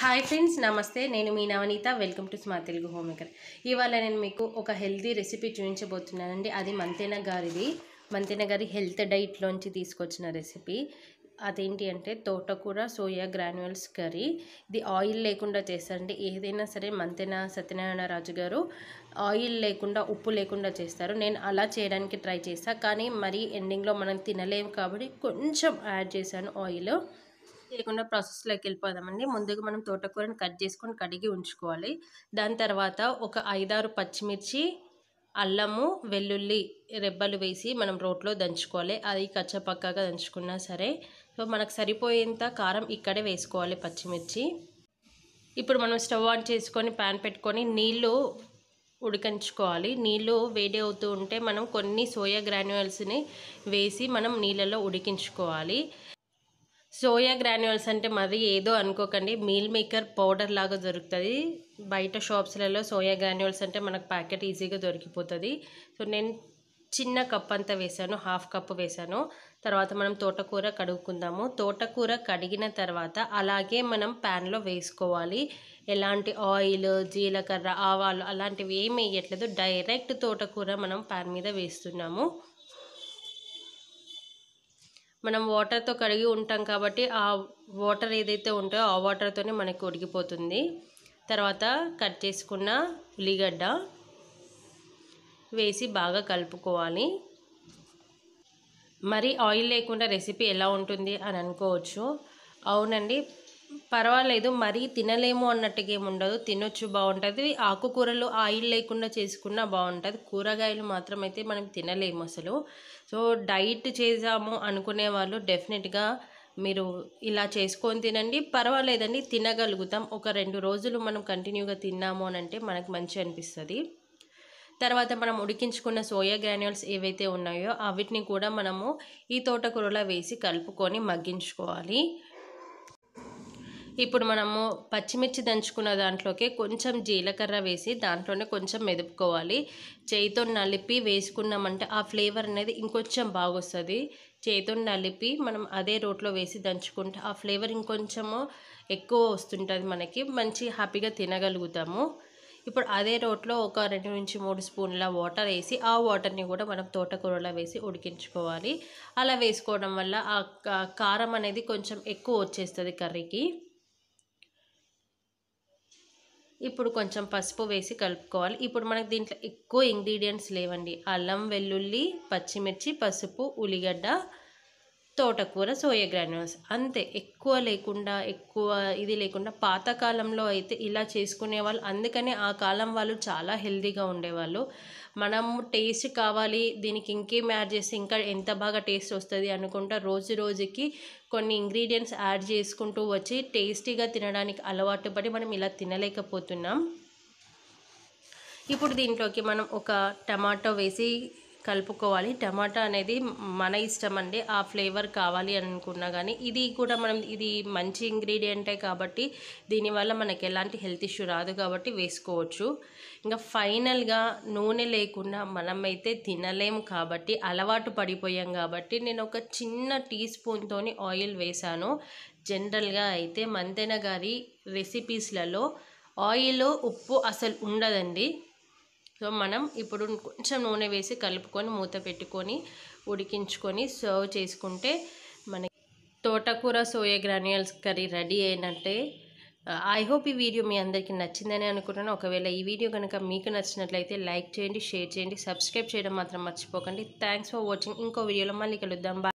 hi friends నమస్తే నేను మీ నవనీత వెల్కమ్ టు స్మా తెలుగు హోమ్ మేకర్ ఇవాళ నేను మీకు ఒక హెల్తీ రెసిపీ చూపించబోతున్నానండి అది మంతేన గారిది మంతేన గారి హెల్త్ డైట్లోంచి తీసుకొచ్చిన రెసిపీ అదేంటి అంటే తోటకూర సోయా గ్రాన్యువల్స్ కర్రీ ఇది ఆయిల్ లేకుండా చేస్తారండి ఏదైనా సరే మంతెన సత్యనారాయణ రాజు గారు ఆయిల్ లేకుండా ఉప్పు లేకుండా చేస్తారు నేను అలా చేయడానికి ట్రై చేస్తాను కానీ మరీ ఎండింగ్లో మనం తినలేము కాబట్టి కొంచెం యాడ్ చేశాను ఆయిల్ చేయకుండా ప్రాసెస్లోకి వెళ్ళిపోదామండి ముందుగా మనం తోటకూరని కట్ చేసుకొని కడిగి ఉంచుకోవాలి దాని తర్వాత ఒక ఐదారు పచ్చిమిర్చి అల్లము వెల్లుల్లి రెబ్బలు వేసి మనం రోట్లో దంచుకోవాలి అది కచ్చపక్కగా దంచుకున్నా సరే సో మనకు సరిపోయేంత కారం ఇక్కడే వేసుకోవాలి పచ్చిమిర్చి ఇప్పుడు మనం స్టవ్ ఆన్ చేసుకొని ప్యాన్ పెట్టుకొని నీళ్ళు ఉడికించుకోవాలి నీళ్ళు వేడి అవుతూ ఉంటే మనం కొన్ని సోయా గ్రాన్యువల్స్ని వేసి మనం నీళ్ళలో ఉడికించుకోవాలి సోయా గ్రాన్యూల్స్ అంటే మరి ఏదో అనుకోకండి మీల్ మేకర్ పౌడర్ లాగా దొరుకుతుంది బయట షాప్స్లలో సోయా గ్రాన్యూల్స్ అంటే మనకు ప్యాకెట్ ఈజీగా దొరికిపోతుంది సో నేను చిన్న కప్ అంతా వేసాను హాఫ్ కప్ వేసాను తర్వాత మనం తోటకూర కడుక్కుందాము తోటకూర కడిగిన తర్వాత అలాగే మనం ప్యాన్లో వేసుకోవాలి ఎలాంటి ఆయిల్ జీలకర్ర ఆవాలు అలాంటివి ఏమి వేయట్లేదు డైరెక్ట్ తోటకూర మనం ప్యాన్ మీద వేస్తున్నాము మనం వాటర్తో కడిగి ఉంటాం కాబట్టి ఆ వాటర్ ఏదైతే ఉంటుందో ఆ వాటర్తోనే మనకి ఉడికిపోతుంది తర్వాత కట్ చేసుకున్న ఉల్లిగడ్డ వేసి బాగా కలుపుకోవాలి మరి ఆయిల్ లేకుండా రెసిపీ ఎలా ఉంటుంది అని అనుకోవచ్చు అవునండి పర్వాలేదు మరీ తినలేము అన్నట్టుగా ఏమి ఉండదు తినొచ్చు బాగుంటుంది ఆకుకూరలు ఆయిల్ లేకుండా చేసుకున్నా బాగుంటుంది కూరగాయలు మాత్రం అయితే మనం తినలేము అసలు సో డైట్ చేసాము అనుకునే వాళ్ళు డెఫినెట్గా మీరు ఇలా చేసుకొని తినండి పర్వాలేదండి తినగలుగుతాం ఒక రెండు రోజులు మనం కంటిన్యూగా తిన్నాము అని అంటే మనకు మంచి అనిపిస్తుంది తర్వాత మనం ఉడికించుకున్న సోయా గ్రాన్యూల్స్ ఏవైతే ఉన్నాయో అవిటిని కూడా మనము ఈ తోటకూరలో వేసి కలుపుకొని మగ్గించుకోవాలి ఇప్పుడు మనము పచ్చిమిర్చి దంచుకున్న దాంట్లోకి కొంచెం జీలకర్ర వేసి దాంట్లోనే కొంచెం మెదుపుకోవాలి చేయితో నలిపి వేసుకున్నామంటే ఆ ఫ్లేవర్ అనేది ఇంకొంచెం బాగొస్తుంది చేతితో నలిపి మనం అదే రోట్లో వేసి దంచుకుంటే ఆ ఫ్లేవర్ ఇంకొంచెము ఎక్కువ వస్తుంటుంది మనకి మంచి హ్యాపీగా తినగలుగుతాము ఇప్పుడు అదే రోట్లో ఒక రెండు నుంచి మూడు స్పూన్ల వాటర్ వేసి ఆ వాటర్ని కూడా మనం తోటకూరలో వేసి ఉడికించుకోవాలి అలా వేసుకోవడం వల్ల ఆ కారం అనేది కొంచెం ఎక్కువ వచ్చేస్తుంది కర్రీకి ఇప్పుడు కొంచెం పసుపు వేసి కలుపుకోవాలి ఇప్పుడు మనకు దీంట్లో ఎక్కువ ఇంగ్రీడియంట్స్ లేవండి అల్లం వెల్లుల్లి పచ్చిమిర్చి పసుపు ఉల్లిగడ్డ తోటకూర సోయా గ్రాన్యూల్స్ అంతే ఎక్కువ లేకుండా ఎక్కువ ఇది లేకుండా పాతకాలంలో అయితే ఇలా చేసుకునేవాళ్ళు అందుకనే ఆ కాలం వాళ్ళు చాలా హెల్దీగా ఉండేవాళ్ళు మనం టేస్ట్ కావాలి దీనికి ఇంకేం యాడ్ చేస్తే ఇంకా ఎంత బాగా టేస్ట్ వస్తుంది అనుకుంటా రోజు రోజుకి కొన్ని ఇంగ్రీడియంట్స్ యాడ్ చేసుకుంటూ వచ్చి టేస్టీగా తినడానికి అలవాటు పడి మనం ఇలా తినలేకపోతున్నాం ఇప్పుడు దీంట్లోకి మనం ఒక టమాటో వేసి కలుపుకోవాలి టమాటా అనేది మన ఇష్టం అండి ఆ ఫ్లేవర్ కావాలి అని అనుకున్నా కానీ ఇది కూడా మనం ఇది మంచి ఇంగ్రీడియంటే కాబట్టి దీనివల్ల మనకి ఎలాంటి హెల్త్ ఇష్యూ రాదు కాబట్టి వేసుకోవచ్చు ఇంకా ఫైనల్గా నూనె లేకుండా మనం అయితే తినలేము కాబట్టి అలవాటు పడిపోయాం కాబట్టి నేను ఒక చిన్న టీ స్పూన్తోని ఆయిల్ వేశాను జనరల్గా అయితే మంతెన గారి రెసిపీస్లలో ఆయిల్ ఉప్పు అసలు ఉండదండి సో మనం ఇప్పుడు కొంచెం నూనె వేసి కలుపుకొని మూత పెట్టుకొని ఉడికించుకొని సర్వ్ చేసుకుంటే మనకి తోటకూర సోయా గ్రాన్యూల్స్ కర్రీ రెడీ అయినట్టే ఐ హోప్ ఈ వీడియో మీ అందరికీ నచ్చిందని అనుకుంటున్నాను ఒకవేళ ఈ వీడియో కనుక మీకు నచ్చినట్లయితే లైక్ చేయండి షేర్ చేయండి సబ్స్క్రైబ్ చేయడం మాత్రం మర్చిపోకండి థ్యాంక్స్ ఫర్ వాచింగ్ ఇంకో వీడియోలో మళ్ళీ కలుద్దాం